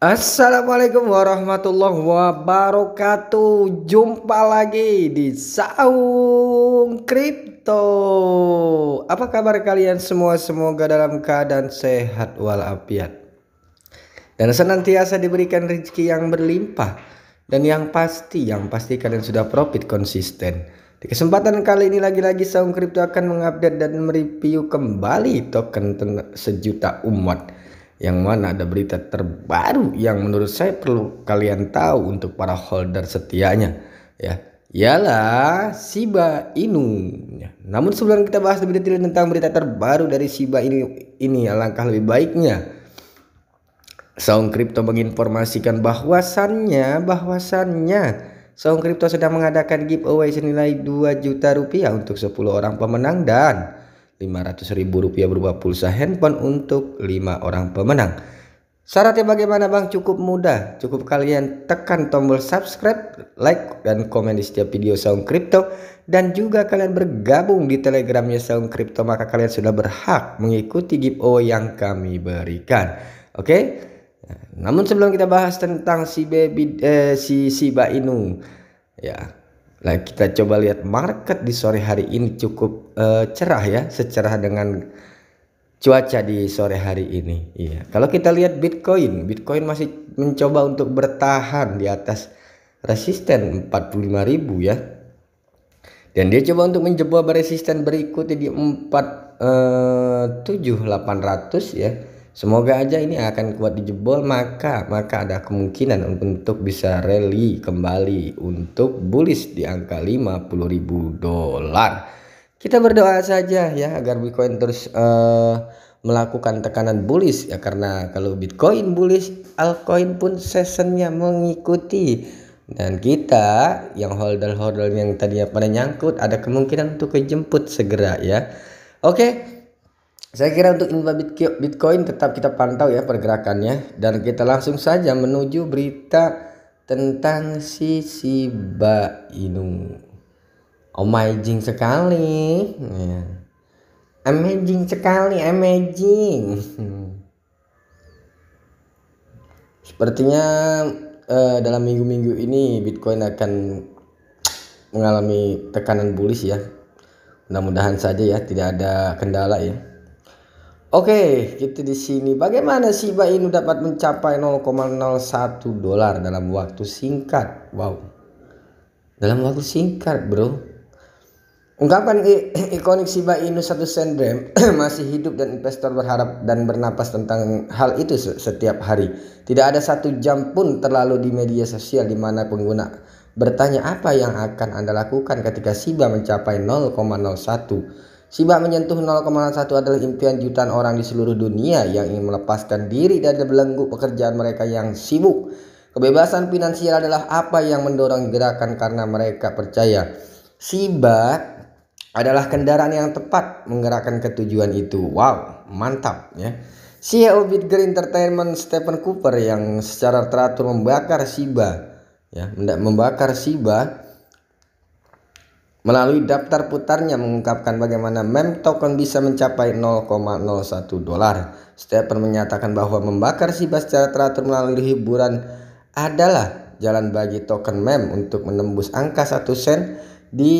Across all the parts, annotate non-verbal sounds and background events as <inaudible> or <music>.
Assalamualaikum warahmatullahi wabarakatuh. Jumpa lagi di Saung Kripto. Apa kabar kalian semua? Semoga dalam keadaan sehat walafiat dan senantiasa diberikan rezeki yang berlimpah dan yang pasti, yang pasti kalian sudah profit konsisten. Di kesempatan kali ini lagi-lagi Saung Kripto akan mengupdate dan mereview kembali token sejuta umat yang mana ada berita terbaru yang menurut saya perlu kalian tahu untuk para holder setianya ya ialah Shiba Inu. Ya. Namun sebelum kita bahas lebih detail tentang berita terbaru dari Shiba Inu ini alangkah lebih baiknya Sound Crypto menginformasikan bahwasannya bahwasannya Sound Crypto sedang mengadakan giveaway senilai 2 juta rupiah untuk 10 orang pemenang dan Rp500.000 berupa pulsa handphone untuk 5 orang pemenang. Syaratnya bagaimana Bang? Cukup mudah. Cukup kalian tekan tombol subscribe, like, dan komen di setiap video Sound Crypto. Dan juga kalian bergabung di telegramnya Sound Crypto. Maka kalian sudah berhak mengikuti giveaway yang kami berikan. Oke? Okay? Nah, namun sebelum kita bahas tentang si baby eh, si Shiba Inu ya Nah, kita coba lihat market di sore hari ini cukup uh, cerah ya, secerah dengan cuaca di sore hari ini. Iya. Kalau kita lihat Bitcoin, Bitcoin masih mencoba untuk bertahan di atas resisten 45.000 ya. Dan dia coba untuk menjebol resisten berikutnya di eh, tujuh delapan ratus ya. Semoga aja ini akan kuat dijebol maka maka ada kemungkinan untuk bisa rally kembali untuk bullish di angka 50.000 dolar. Kita berdoa saja ya agar Bitcoin terus uh, melakukan tekanan bullish ya karena kalau Bitcoin bullish, altcoin pun sesennya mengikuti. Dan kita yang holder-holder yang tadi pada nyangkut ada kemungkinan untuk kejemput segera ya. Oke, saya kira untuk info Bitcoin tetap kita pantau ya pergerakannya dan kita langsung saja menuju berita tentang si Shiba Inu. Amazing sekali. Ya. Amazing sekali, amazing. <laughs> Sepertinya eh, dalam minggu-minggu ini Bitcoin akan mengalami tekanan bullish ya. Mudah-mudahan saja ya tidak ada kendala ya. Oke, kita di sini. Bagaimana Shiba Inu dapat mencapai 0,01 dolar dalam waktu singkat? Wow. Dalam waktu singkat, Bro. Ungkapan <clears throat> ikonik Shiba Inu satu sendrem <clears throat> masih hidup dan investor berharap dan bernapas tentang hal itu setiap hari. Tidak ada satu jam pun terlalu di media sosial di mana pengguna bertanya apa yang akan Anda lakukan ketika Shiba mencapai 0,01 Simak menyentuh 0,1 adalah impian jutaan orang di seluruh dunia yang ingin melepaskan diri dari belenggu pekerjaan mereka yang sibuk. Kebebasan finansial adalah apa yang mendorong gerakan karena mereka percaya Siba adalah kendaraan yang tepat menggerakkan ketujuan itu. Wow, mantap ya. CEO Bitger Entertainment Stephen Cooper yang secara teratur membakar Siba ya, membakar Siba melalui daftar putarnya mengungkapkan bagaimana mem token bisa mencapai 0,01 dolar. Stephen menyatakan bahwa membakar Shiba secara teratur melalui hiburan adalah jalan bagi token mem untuk menembus angka 1 sen di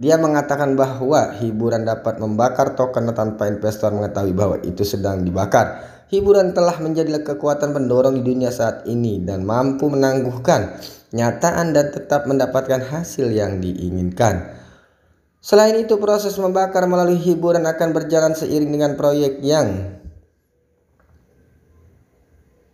dia mengatakan bahwa hiburan dapat membakar token tanpa investor mengetahui bahwa itu sedang dibakar. Hiburan telah menjadi kekuatan pendorong di dunia saat ini dan mampu menangguhkan nyata Anda tetap mendapatkan hasil yang diinginkan. Selain itu, proses membakar melalui hiburan akan berjalan seiring dengan proyek yang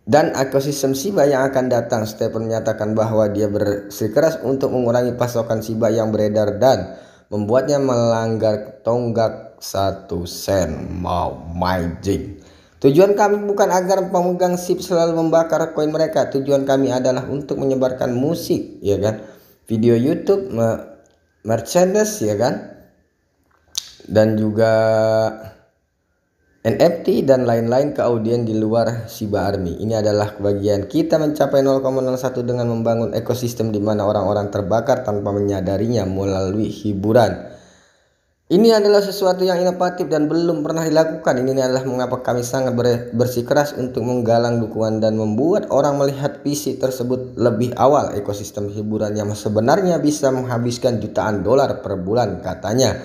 dan ekosistem siba yang akan datang. Stephen menyatakan bahwa dia bersikeras untuk mengurangi pasokan siba yang beredar dan membuatnya melanggar tonggak satu sen mau majing. Tujuan kami bukan agar pemegang SIP selalu membakar koin mereka. Tujuan kami adalah untuk menyebarkan musik, ya kan? Video YouTube, merchandise, ya kan? Dan juga NFT dan lain-lain ke audien di luar Shiba Army. Ini adalah bagian kita mencapai 0,01 dengan membangun ekosistem di mana orang-orang terbakar tanpa menyadarinya melalui hiburan ini adalah sesuatu yang inovatif dan belum pernah dilakukan. Ini adalah mengapa kami sangat bersikeras untuk menggalang dukungan dan membuat orang melihat visi tersebut lebih awal. Ekosistem hiburan yang sebenarnya bisa menghabiskan jutaan dolar per bulan katanya.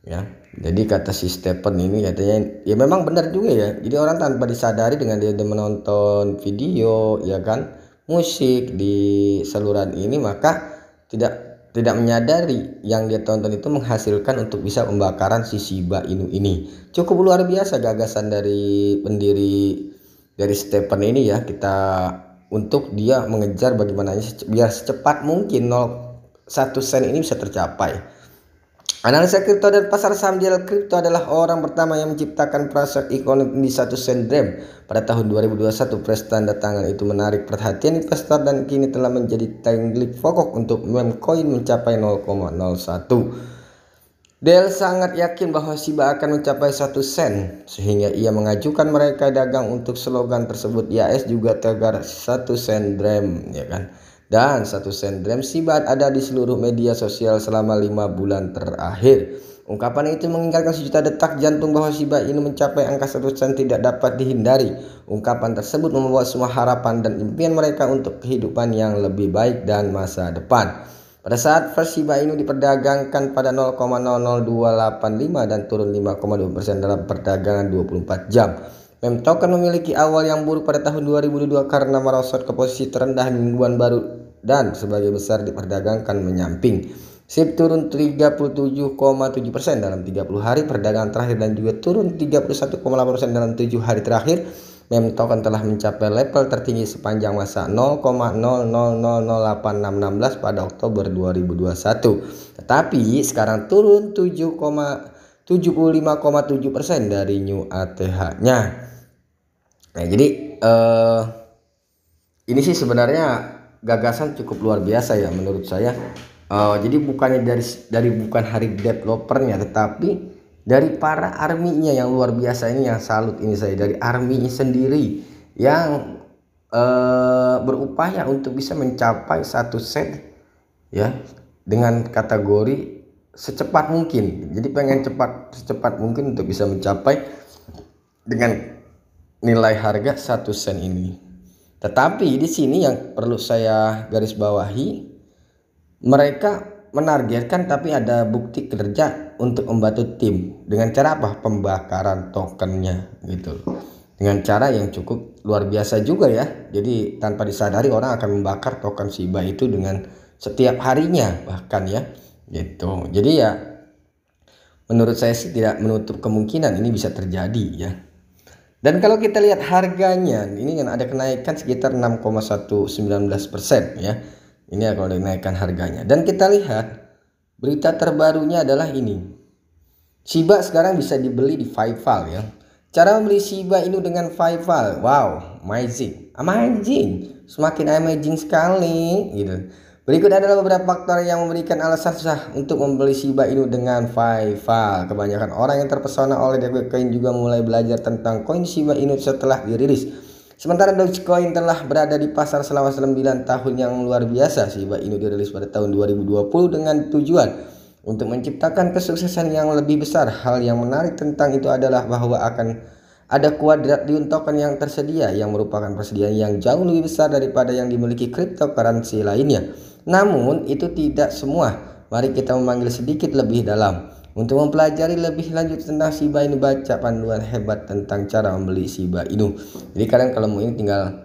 Ya. Jadi kata si Stephen ini katanya ya memang benar juga ya. Jadi orang tanpa disadari dengan dia menonton video ya kan musik di saluran ini maka tidak tidak menyadari yang dia tonton itu menghasilkan untuk bisa pembakaran si Shiba Inu ini. Cukup luar biasa gagasan dari pendiri dari Stephen ini ya kita untuk dia mengejar bagaimana biar secepat mungkin 0 satu sen ini bisa tercapai. Analisa kripto dan pasar saham di kripto adalah orang pertama yang menciptakan proses ikonik di satu sendrem. Pada tahun 2021, pres tanda tangan itu menarik perhatian investor dan kini telah menjadi tenggelik pokok untuk meme mencapai 0,01. Dell sangat yakin bahwa Shiba akan mencapai satu sen, sehingga ia mengajukan mereka dagang untuk slogan tersebut. IAS juga tegar satu sen drem, ya kan? dan satu sendrem sibat ada di seluruh media sosial selama lima bulan terakhir. Ungkapan itu mengingatkan sejuta detak jantung bahwa Shiba Inu mencapai angka sen tidak dapat dihindari. Ungkapan tersebut membawa semua harapan dan impian mereka untuk kehidupan yang lebih baik dan masa depan. Pada saat first Shiba Inu diperdagangkan pada 0,00285 dan turun 5,2% dalam perdagangan 24 jam. Mem token memiliki awal yang buruk pada tahun 2002 karena merosot ke posisi terendah mingguan baru dan sebagai besar diperdagangkan menyamping. SIP turun 37,7% dalam 30 hari perdagangan terakhir dan juga turun 31,8% dalam 7 hari terakhir. Mem token telah mencapai level tertinggi sepanjang masa 0,0000866 pada Oktober 2021. Tetapi sekarang turun 7,75,7% dari new ATH-nya. Nah, jadi eh, ini sih sebenarnya gagasan cukup luar biasa ya menurut saya. Uh, jadi bukannya dari dari bukan hari developernya tetapi dari para arminya yang luar biasa ini yang salut ini saya dari arminya sendiri yang uh, berupaya untuk bisa mencapai satu set ya dengan kategori secepat mungkin. Jadi pengen cepat secepat mungkin untuk bisa mencapai dengan nilai harga satu sen ini. Tetapi di sini yang perlu saya garis bawahi, mereka menargetkan tapi ada bukti kerja untuk membantu tim dengan cara apa? Pembakaran tokennya gitu Dengan cara yang cukup luar biasa juga ya. Jadi tanpa disadari orang akan membakar token Shiba itu dengan setiap harinya bahkan ya. Gitu. Jadi ya menurut saya sih tidak menutup kemungkinan ini bisa terjadi ya dan kalau kita lihat harganya, ini kan ada kenaikan sekitar 6,119 persen ya. Ini kalau dinaikkan harganya. Dan kita lihat berita terbarunya adalah ini. Shiba sekarang bisa dibeli di Vival ya. Cara membeli Shiba ini dengan Vival, wow, amazing, amazing, semakin amazing sekali gitu. Berikut adalah beberapa faktor yang memberikan alasan sah untuk membeli Shiba Inu dengan FIFA. Kebanyakan orang yang terpesona oleh Dogecoin juga mulai belajar tentang koin Shiba Inu setelah dirilis. Sementara Dogecoin telah berada di pasar selama 9 tahun yang luar biasa. Shiba Inu dirilis pada tahun 2020 dengan tujuan untuk menciptakan kesuksesan yang lebih besar. Hal yang menarik tentang itu adalah bahwa akan ada kuadrat di token yang tersedia yang merupakan persediaan yang jauh lebih besar daripada yang dimiliki cryptocurrency lainnya. Namun itu tidak semua. Mari kita memanggil sedikit lebih dalam untuk mempelajari lebih lanjut tentang Shiba Inu baca panduan hebat tentang cara membeli Shiba Inu. Jadi kalian kalau mau ini tinggal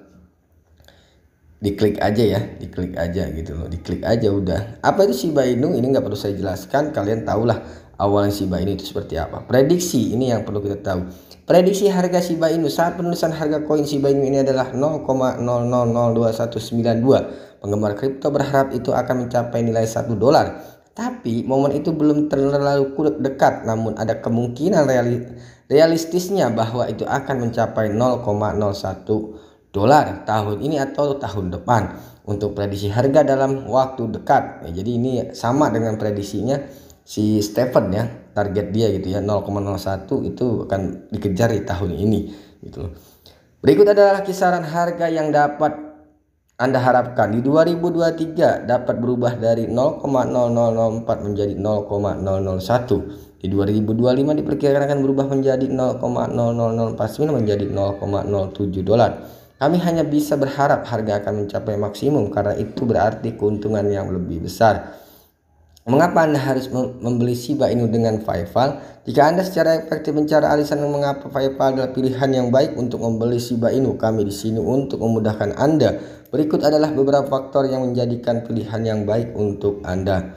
diklik aja ya diklik aja gitu loh diklik aja udah apa itu Shiba Inu ini nggak perlu saya jelaskan kalian tahulah awalnya Shiba Inu itu seperti apa prediksi ini yang perlu kita tahu Prediksi harga Shiba Inu saat penulisan harga koin Shiba Inu ini adalah 0,0002192. Penggemar kripto berharap itu akan mencapai nilai 1 dolar. Tapi momen itu belum terlalu dekat namun ada kemungkinan reali realistisnya bahwa itu akan mencapai 0,01 dolar tahun ini atau tahun depan untuk prediksi harga dalam waktu dekat. Ya, jadi ini sama dengan prediksinya si Stephen ya target dia gitu ya 0,01 itu akan dikejar di tahun ini gitu Berikut adalah kisaran harga yang dapat Anda harapkan di 2023 dapat berubah dari 0,0004 menjadi 0,001. Di 2025 diperkirakan akan berubah menjadi 0,00049 menjadi 0,07 dolar. Kami hanya bisa berharap harga akan mencapai maksimum karena itu berarti keuntungan yang lebih besar. Mengapa Anda harus membeli Shiba Inu dengan Paypal? Jika Anda secara efektif mencari alasan mengapa Paypal adalah pilihan yang baik untuk membeli Shiba Inu, kami di sini untuk memudahkan Anda. Berikut adalah beberapa faktor yang menjadikan pilihan yang baik untuk Anda.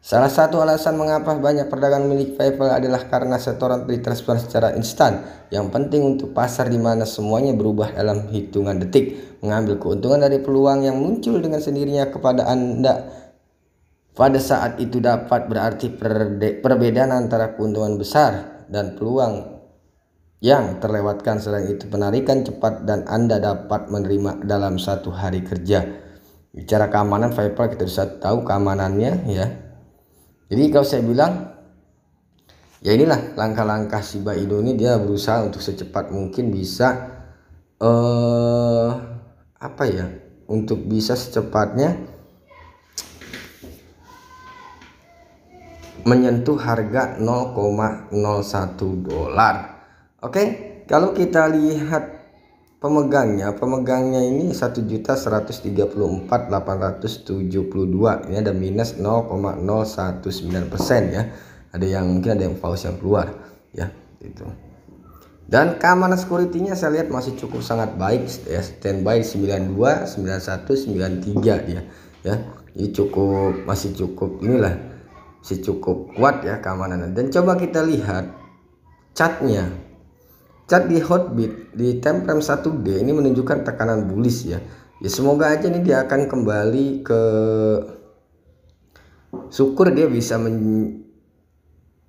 Salah satu alasan mengapa banyak perdagangan milik PayPal adalah karena setoran transfer secara instan, yang penting untuk pasar di mana semuanya berubah dalam hitungan detik. Mengambil keuntungan dari peluang yang muncul dengan sendirinya kepada Anda pada saat itu dapat berarti perbedaan antara keuntungan besar dan peluang yang terlewatkan selain itu penarikan cepat dan Anda dapat menerima dalam satu hari kerja. Bicara keamanan Viper kita bisa tahu keamanannya ya. Jadi kalau saya bilang ya inilah langkah-langkah Shiba Inu ini dia berusaha untuk secepat mungkin bisa eh uh, apa ya? Untuk bisa secepatnya menyentuh harga 0,01 dolar. Oke, okay? kalau kita lihat pemegangnya, pemegangnya ini 1.134.872. Ini ada minus 0,019% ya. Ada yang mungkin ada yang paus yang keluar ya, itu. Dan keamanan security-nya saya lihat masih cukup sangat baik ya, standby 92, 91, 93 ya. ya. Ini cukup masih cukup inilah si cukup kuat ya keamanannya dan coba kita lihat catnya cat di hotbit di temprem 1D ini menunjukkan tekanan bullish ya ya semoga aja nih dia akan kembali ke syukur dia bisa men...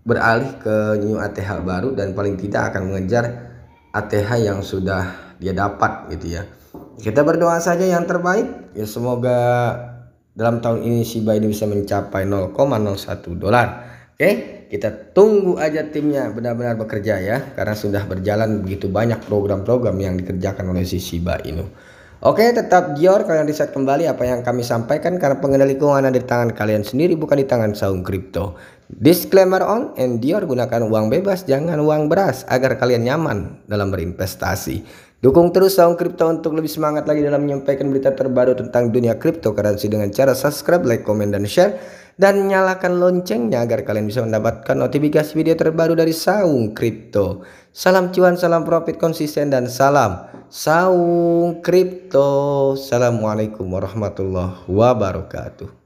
beralih ke new ATH baru dan paling tidak akan mengejar ATH yang sudah dia dapat gitu ya kita berdoa saja yang terbaik ya semoga dalam tahun ini Shiba ini bisa mencapai 0,01 dolar. Oke, kita tunggu aja timnya benar-benar bekerja ya karena sudah berjalan begitu banyak program-program yang dikerjakan oleh si Shiba Inu. Oke, tetap dior kalian riset kembali apa yang kami sampaikan karena pengendali keuangan ada di tangan kalian sendiri bukan di tangan saung kripto. Disclaimer on and Dior gunakan uang bebas jangan uang beras agar kalian nyaman dalam berinvestasi. Dukung terus Saung crypto untuk lebih semangat lagi dalam menyampaikan berita terbaru tentang dunia cryptocurrency dengan cara subscribe, like, komen, dan share. Dan nyalakan loncengnya agar kalian bisa mendapatkan notifikasi video terbaru dari Saung crypto Salam cuan, salam profit konsisten, dan salam Saung crypto Assalamualaikum warahmatullahi wabarakatuh.